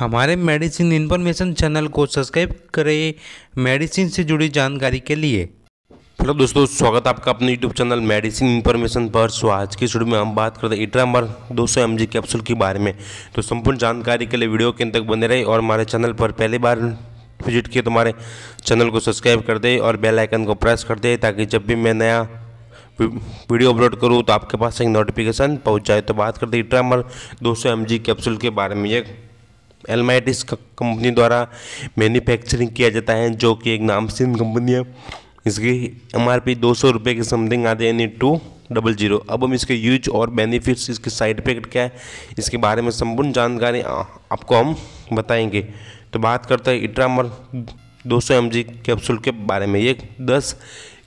हमारे medicine information channel को subscribe करें मेडिसिन से जुड़ी जानकारी के लिए हेलो दोस्तों स्वागत आपका अपने यूट्यूब चैनल मेडिसिन इन्फॉर्मेशन पर सो आज की शुरू में हम बात करते हैं इट्रामर 200 सौ एम कैप्सूल के बारे में तो संपूर्ण जानकारी के लिए वीडियो के अंत तक बने रहे और हमारे चैनल पर पहली बार विजिट किए तो हमारे चैनल को सब्सक्राइब कर दें और बेल आइकन को प्रेस कर दे ताकि जब भी मैं नया वीडियो अपलोड करूँ तो आपके पास एक नोटिफिकेशन पहुँच जाए तो बात करते हैं इट्रामर दो सौ कैप्सूल के बारे में यह एलमाइट इस कंपनी द्वारा मैन्युफैक्चरिंग किया जाता है जो कि एक नामचीन कंपनी है इसकी एम आर पी दो सौ रुपये के समथिंग आते हैं टू डबल जीरो अब हम इसके यूज और बेनिफिट्स इसके साइड इफेक्ट क्या है इसके बारे में संपूर्ण जानकारी आपको हम बताएंगे तो बात करते हैं इट्रामर दो सौ एम जी कैप्सूल के बारे में ये दस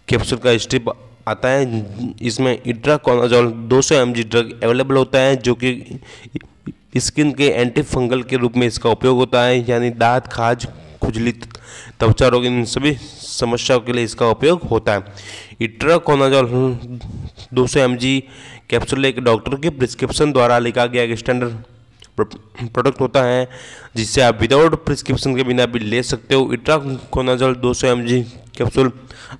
कैप्सूल का स्ट्रिप आता है इसमें इट्रा दो सौ एम जी ड्रग अवेलेबल होता है जो कि स्किन के एंटी फंगल के रूप में इसका उपयोग होता है यानी दाँत खाज खुजली त्वचा रोग इन सभी समस्याओं के लिए इसका उपयोग होता है इट्राकोनाजोल दो सौ एम कैप्सूल एक डॉक्टर के प्रिस्क्रिप्शन द्वारा लिखा गया एक स्टैंडर्ड प्रोडक्ट होता है जिसे आप विदाउट प्रिस्क्रिप्शन के बिना भी ले सकते हो इट्राकोनाजोल दो सौ एम जी कैप्सूल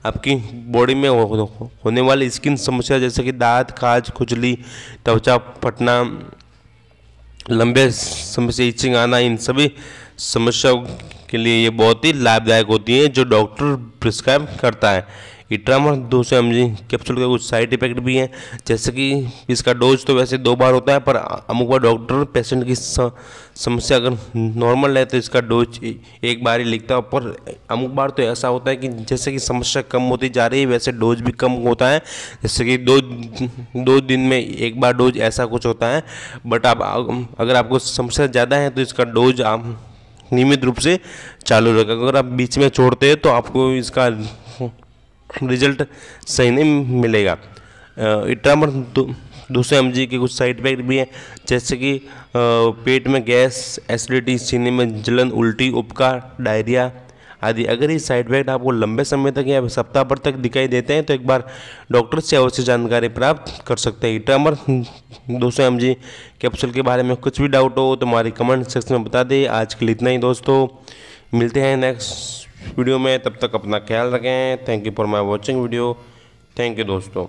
आपकी बॉडी में हो, होने वाली स्किन समस्या जैसे कि दांत खाज खुजली त्वचा फटना लंबे समय से इचिंग आना इन सभी समस्याओं के लिए ये बहुत ही लाभदायक होती हैं जो डॉक्टर प्रिस्क्राइब करता है इट्रामा दो सौ एम कैप्सूल के कुछ साइड इफेक्ट भी हैं जैसे कि इसका डोज तो वैसे दो बार होता है पर अमुक बार डॉक्टर पेशेंट की समस्या अगर नॉर्मल है तो इसका डोज एक बार ही लिखता है पर अमुक बार तो ऐसा होता है कि जैसे कि समस्या कम होती जा रही है वैसे डोज भी कम होता है जैसे कि दो दो दिन में एक बार डोज ऐसा कुछ होता है बट आप अगर आपको समस्या ज़्यादा है तो इसका डोज आप नियमित रूप से चालू रखें अगर आप बीच में छोड़ते हैं तो आपको इसका रिजल्ट सही नहीं मिलेगा इटरा दूसरे एम के कुछ साइड इफेक्ट भी हैं जैसे कि पेट में गैस एसिडिटी सीने में जलन उल्टी उपकार डायरिया आदि अगर ये साइड इफेक्ट आपको लंबे समय तक या सप्ताह भर तक दिखाई देते हैं तो एक बार डॉक्टर से अवश्य जानकारी प्राप्त कर सकते हैं इटामर दो सौ एम कैप्सूल के बारे में कुछ भी डाउट हो तो हमारे कमेंट सेक्शन में बता दें आज के लिए इतना ही दोस्तों मिलते हैं नेक्स्ट वीडियो में तब तक अपना ख्याल रखें thank you for my watching video thank you दोस्तों